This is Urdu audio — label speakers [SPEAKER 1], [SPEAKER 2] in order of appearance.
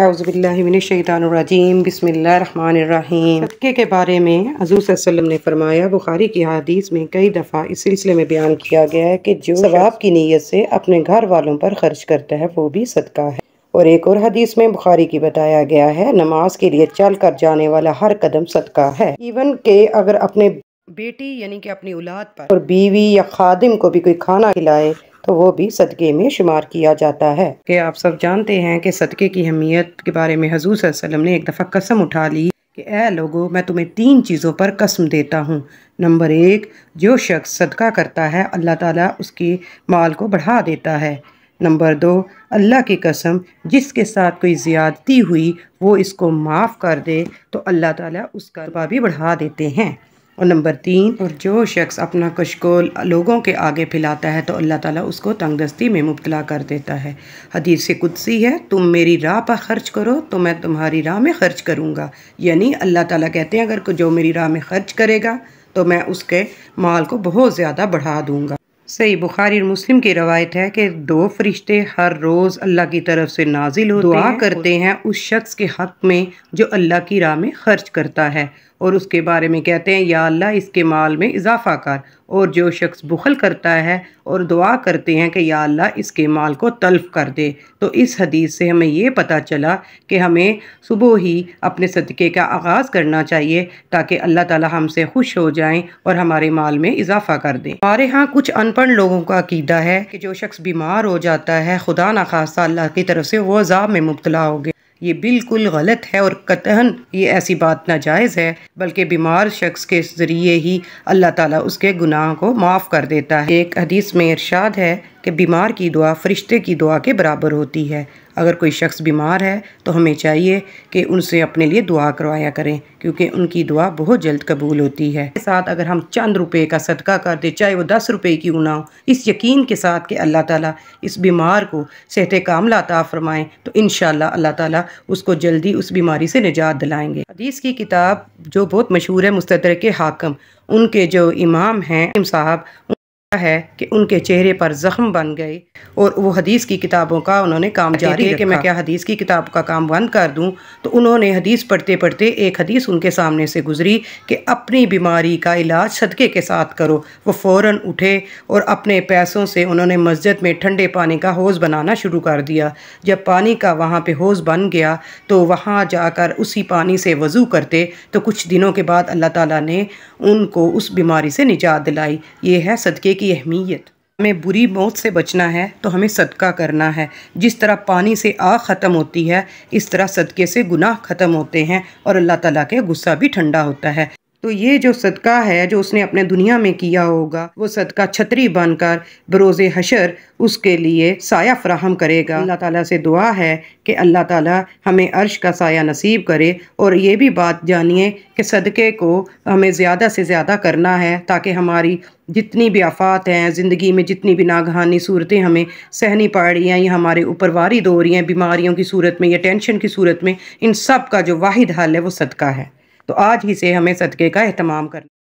[SPEAKER 1] اعوذ باللہ من الشیطان الرجیم بسم اللہ الرحمن الرحیم صدقے کے بارے میں حضور صلی اللہ علیہ وسلم نے فرمایا بخاری کی حدیث میں کئی دفعہ اس سلسلے میں بیان کیا گیا ہے کہ جو ثواب کی نیت سے اپنے گھر والوں پر خرچ کرتا ہے وہ بھی صدقہ ہے اور ایک اور حدیث میں بخاری کی بتایا گیا ہے نماز کے لیے چل کر جانے والا ہر قدم صدقہ ہے ایون کہ اگر اپنے بیٹی یعنی کہ اپنی اولاد پر اور بیوی یا خادم کو بھی کوئی کھانا کھلائے تو وہ بھی صدقے میں شمار کیا جاتا ہے کہ آپ سب جانتے ہیں کہ صدقے کی اہمیت کے بارے میں حضور صلی اللہ علیہ وسلم نے ایک دفعہ قسم اٹھا لی کہ اے لوگو میں تمہیں تین چیزوں پر قسم دیتا ہوں نمبر ایک جو شخص صدقہ کرتا ہے اللہ تعالیٰ اس کے مال کو بڑھا دیتا ہے نمبر دو اللہ کی قسم جس کے ساتھ کوئی زیادتی ہوئی وہ اس کو معاف کر دے تو اللہ تعالیٰ اس ربا بھی بڑھا دیتے ہیں اور نمبر تین اور جو شخص اپنا کشکول لوگوں کے آگے پھیلاتا ہے تو اللہ تعالیٰ اس کو تنگ دستی میں مبتلا کر دیتا ہے حدیث سے قدسی ہے تم میری راہ پر خرچ کرو تو میں تمہاری راہ میں خرچ کروں گا یعنی اللہ تعالیٰ کہتے ہیں اگر جو میری راہ میں خرچ کرے گا تو میں اس کے مال کو بہت زیادہ بڑھا دوں گا صحیح بخاری اور مسلم کی روایت ہے کہ دو فرشتے ہر روز اللہ کی طرف سے نازل ہیں دعا کرتے ہیں اس شخص کے حق میں جو اللہ کی راہ میں خرچ کرتا ہے اور اس کے بارے میں کہتے ہیں یا اللہ اس کے مال میں اضافہ کر اور جو شخص بخل کرتا ہے اور دعا کرتے ہیں کہ یا اللہ اس کے مال کو تلف کر دے تو اس حدیث سے ہمیں یہ پتہ چلا کہ ہمیں صبح ہی اپنے صدقے کا آغاز کرنا چاہیے تاکہ اللہ تعالی ہم سے خوش ہو جائیں اور ہمارے مال میں اضافہ کر دیں ہمارے ہاں کچھ ان پڑھ لوگوں کا عقیدہ ہے کہ جو شخص بیمار ہو جاتا ہے خدا نخواستہ اللہ کی طرف سے وہ عذاب میں مبتلا ہو گئے یہ بالکل غلط ہے اور قطعاً یہ ایسی بات ناجائز ہے بلکہ بیمار شخص کے ذریعے ہی اللہ تعالیٰ اس کے گناہ کو معاف کر دیتا ہے ایک حدیث میں ارشاد ہے کہ بیمار کی دعا فرشتے کی دعا کے برابر ہوتی ہے اگر کوئی شخص بیمار ہے تو ہمیں چاہیے کہ ان سے اپنے لیے دعا کروایا کریں کیونکہ ان کی دعا بہت جلد قبول ہوتی ہے اس ساتھ اگر ہم چند روپے کا صدقہ کر دیں چاہے وہ دس روپے کی نہ ہو اس یقین کے ساتھ کہ اللہ تعالیٰ اس بیمار کو صحت کاملہ عطا فرمائیں تو انشاءاللہ اللہ تعالیٰ اس کو جلدی اس بیماری سے نجات دلائیں گے حدیث کی کتاب جو بہت مشہور ہے مستدرک کے حاکم ان کے جو امام ہیں صاحب ہے کہ ان کے چہرے پر زخم بن گئے اور وہ حدیث کی کتابوں کا انہوں نے کام جاری رکھا کہ میں کیا حدیث کی کتاب کا کام بند کر دوں تو انہوں نے حدیث پڑھتے پڑھتے ایک حدیث ان کے سامنے سے گزری کہ اپنی بیماری کا علاج صدقے کے ساتھ کرو وہ فوراً اٹھے اور اپنے پیسوں سے انہوں نے مسجد میں ٹھنڈے پانی کا حوض بنانا شروع کر دیا جب پانی کا وہاں پہ حوض بن گیا تو وہاں جا کر اسی پانی سے وضو کرتے تو کچھ دنوں کے بعد اللہ تعالیٰ نے ان کو اس بیماری سے نجات دلائی یہ ہے صدقے کی کی اہمیت ہمیں بری موت سے بچنا ہے تو ہمیں صدقہ کرنا ہے جس طرح پانی سے آ ختم ہوتی ہے اس طرح صدقے سے گناہ ختم ہوتے ہیں اور اللہ تعالیٰ کے غصہ بھی ٹھنڈا ہوتا ہے تو یہ جو صدقہ ہے جو اس نے اپنے دنیا میں کیا ہوگا وہ صدقہ چھتری بن کر بروز حشر اس کے لیے سایہ فراہم کرے گا اللہ تعالیٰ سے دعا ہے کہ اللہ تعالیٰ ہمیں عرش کا سایہ نصیب کرے اور یہ بھی بات جانیے کہ صدقے کو ہمیں زیادہ سے زیادہ کرنا ہے تاکہ ہماری جتنی بھی آفات ہیں زندگی میں جتنی بھی ناگہانی صورتیں ہمیں سہنی پڑ رہی ہیں یا ہمارے اوپر رہی ہیں بیماریوں کی صورت میں یا ٹینشن کی صورت میں ان سب کا جو واحد حل ہے وہ صدقہ ہے تو آج ہی سے ہمیں صدقے کا اہتمام کرنا